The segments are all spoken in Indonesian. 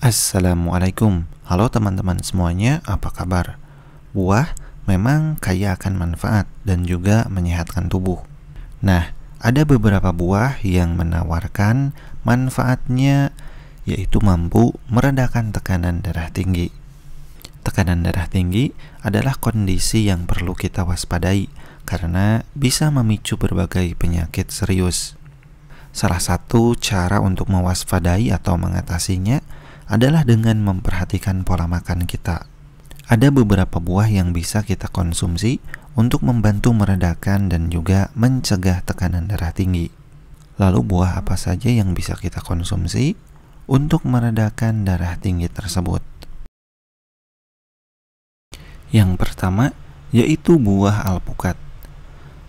Assalamualaikum, halo teman-teman semuanya, apa kabar? Buah memang kaya akan manfaat dan juga menyehatkan tubuh. Nah, ada beberapa buah yang menawarkan manfaatnya, yaitu mampu meredakan tekanan darah tinggi. Tekanan darah tinggi adalah kondisi yang perlu kita waspadai karena bisa memicu berbagai penyakit serius. Salah satu cara untuk mewaspadai atau mengatasinya adalah dengan memperhatikan pola makan kita. Ada beberapa buah yang bisa kita konsumsi untuk membantu meredakan dan juga mencegah tekanan darah tinggi. Lalu buah apa saja yang bisa kita konsumsi untuk meredakan darah tinggi tersebut? Yang pertama yaitu buah alpukat.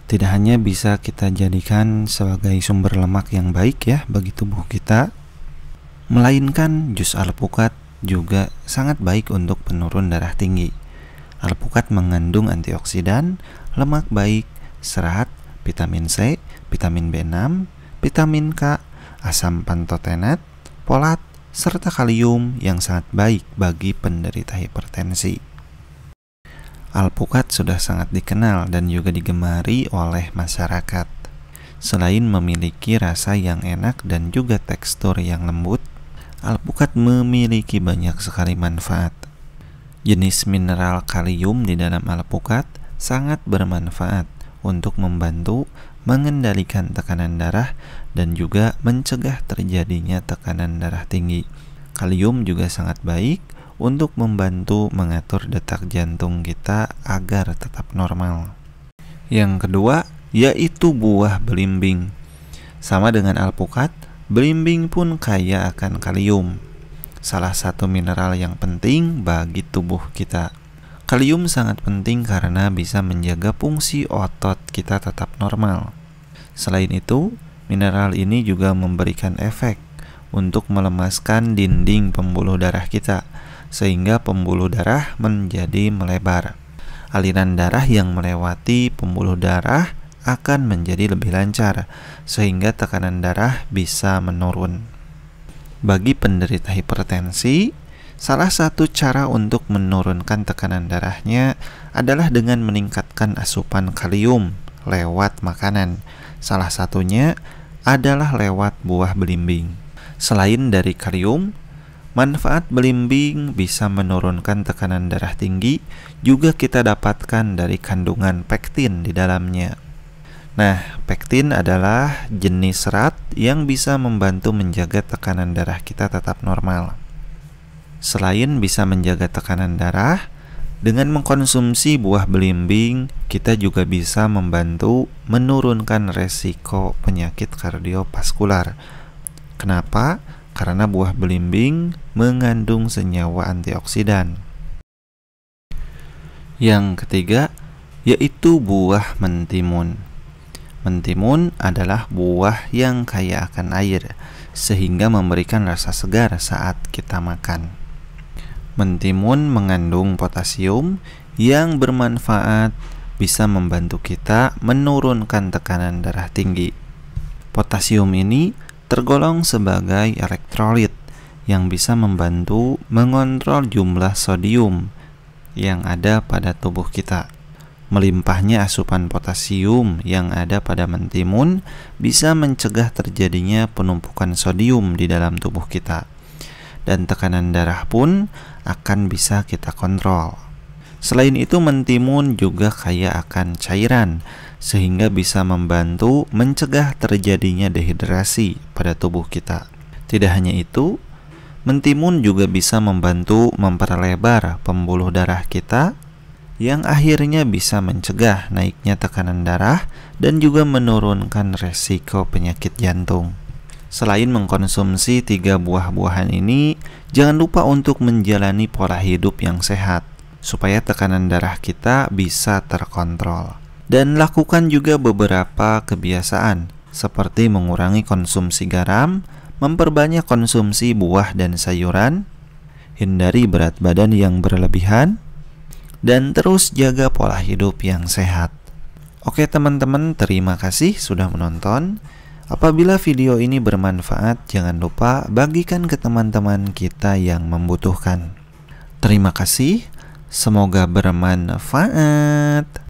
Tidak hanya bisa kita jadikan sebagai sumber lemak yang baik ya bagi tubuh kita, Melainkan jus alpukat juga sangat baik untuk penurun darah tinggi. Alpukat mengandung antioksidan, lemak baik, serat, vitamin C, vitamin B6, vitamin K, asam pantotenat, folat, serta kalium yang sangat baik bagi penderita hipertensi. Alpukat sudah sangat dikenal dan juga digemari oleh masyarakat. Selain memiliki rasa yang enak dan juga tekstur yang lembut, Alpukat memiliki banyak sekali manfaat. Jenis mineral kalium di dalam alpukat sangat bermanfaat untuk membantu mengendalikan tekanan darah dan juga mencegah terjadinya tekanan darah tinggi. Kalium juga sangat baik untuk membantu mengatur detak jantung kita agar tetap normal. Yang kedua yaitu buah belimbing. Sama dengan alpukat, Belimbing pun kaya akan kalium, salah satu mineral yang penting bagi tubuh kita. Kalium sangat penting karena bisa menjaga fungsi otot kita tetap normal. Selain itu, mineral ini juga memberikan efek untuk melemaskan dinding pembuluh darah kita, sehingga pembuluh darah menjadi melebar. Aliran darah yang melewati pembuluh darah akan menjadi lebih lancar, sehingga tekanan darah bisa menurun. Bagi penderita hipertensi, salah satu cara untuk menurunkan tekanan darahnya adalah dengan meningkatkan asupan kalium lewat makanan. Salah satunya adalah lewat buah belimbing. Selain dari kalium, manfaat belimbing bisa menurunkan tekanan darah tinggi juga kita dapatkan dari kandungan pektin di dalamnya. Nah, pektin adalah jenis serat yang bisa membantu menjaga tekanan darah kita tetap normal. Selain bisa menjaga tekanan darah, dengan mengkonsumsi buah belimbing, kita juga bisa membantu menurunkan resiko penyakit kardiovaskular. Kenapa? Karena buah belimbing mengandung senyawa antioksidan. Yang ketiga, yaitu buah mentimun. Mentimun adalah buah yang kaya akan air, sehingga memberikan rasa segar saat kita makan. Mentimun mengandung potasium yang bermanfaat bisa membantu kita menurunkan tekanan darah tinggi. Potasium ini tergolong sebagai elektrolit yang bisa membantu mengontrol jumlah sodium yang ada pada tubuh kita. Melimpahnya asupan potasium yang ada pada mentimun bisa mencegah terjadinya penumpukan sodium di dalam tubuh kita. Dan tekanan darah pun akan bisa kita kontrol. Selain itu mentimun juga kaya akan cairan sehingga bisa membantu mencegah terjadinya dehidrasi pada tubuh kita. Tidak hanya itu, mentimun juga bisa membantu memperlebar pembuluh darah kita yang akhirnya bisa mencegah naiknya tekanan darah dan juga menurunkan resiko penyakit jantung. Selain mengkonsumsi tiga buah-buahan ini, jangan lupa untuk menjalani pola hidup yang sehat supaya tekanan darah kita bisa terkontrol. Dan lakukan juga beberapa kebiasaan seperti mengurangi konsumsi garam, memperbanyak konsumsi buah dan sayuran, hindari berat badan yang berlebihan, dan terus jaga pola hidup yang sehat. Oke teman-teman, terima kasih sudah menonton. Apabila video ini bermanfaat, jangan lupa bagikan ke teman-teman kita yang membutuhkan. Terima kasih, semoga bermanfaat.